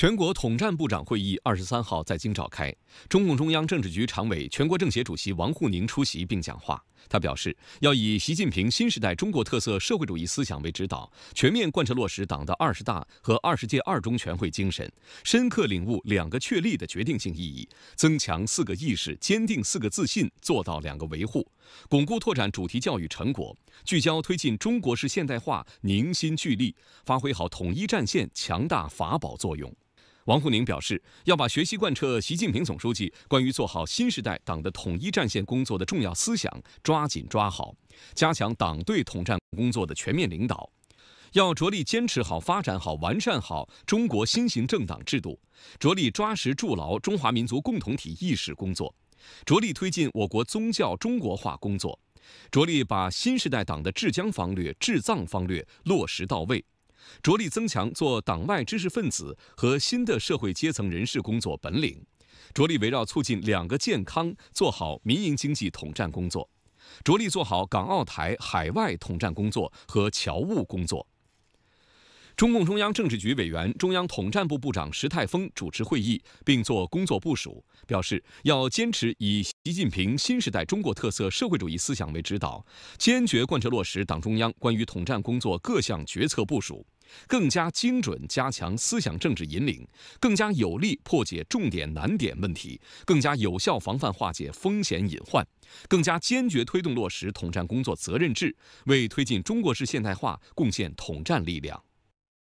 全国统战部长会议二十三号在京召开，中共中央政治局常委、全国政协主席王沪宁出席并讲话。他表示，要以习近平新时代中国特色社会主义思想为指导，全面贯彻落实党的二十大和二十届二中全会精神，深刻领悟两个确立的决定性意义，增强四个意识，坚定四个自信，做到两个维护，巩固拓展主题教育成果，聚焦推进中国式现代化，凝心聚力，发挥好统一战线强大法宝作用。王沪宁表示，要把学习贯彻习近平总书记关于做好新时代党的统一战线工作的重要思想抓紧抓好，加强党对统战工作的全面领导，要着力坚持好、发展好、完善好中国新型政党制度，着力抓实筑牢中华民族共同体意识工作，着力推进我国宗教中国化工作，着力把新时代党的治疆方略、治藏方略落实到位。着力增强做党外知识分子和新的社会阶层人士工作本领，着力围绕促进两个健康做好民营经济统战工作，着力做好港澳台海外统战工作和侨务工作。中共中央政治局委员、中央统战部部长石泰峰主持会议并作工作部署，表示要坚持以习近平新时代中国特色社会主义思想为指导，坚决贯彻落实党中央关于统战工作各项决策部署，更加精准加强思想政治引领，更加有力破解重点难点问题，更加有效防范化解风险隐患，更加坚决推动落实统战工作责任制，为推进中国式现代化贡献统战力量。